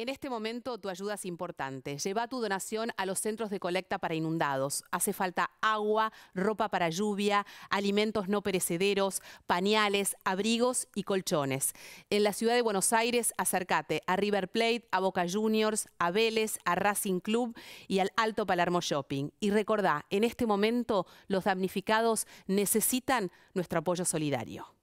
En este momento tu ayuda es importante. Lleva tu donación a los centros de colecta para inundados. Hace falta agua, ropa para lluvia, alimentos no perecederos, pañales, abrigos y colchones. En la ciudad de Buenos Aires, acércate a River Plate, a Boca Juniors, a Vélez, a Racing Club y al Alto Palermo Shopping. Y recordá, en este momento los damnificados necesitan nuestro apoyo solidario.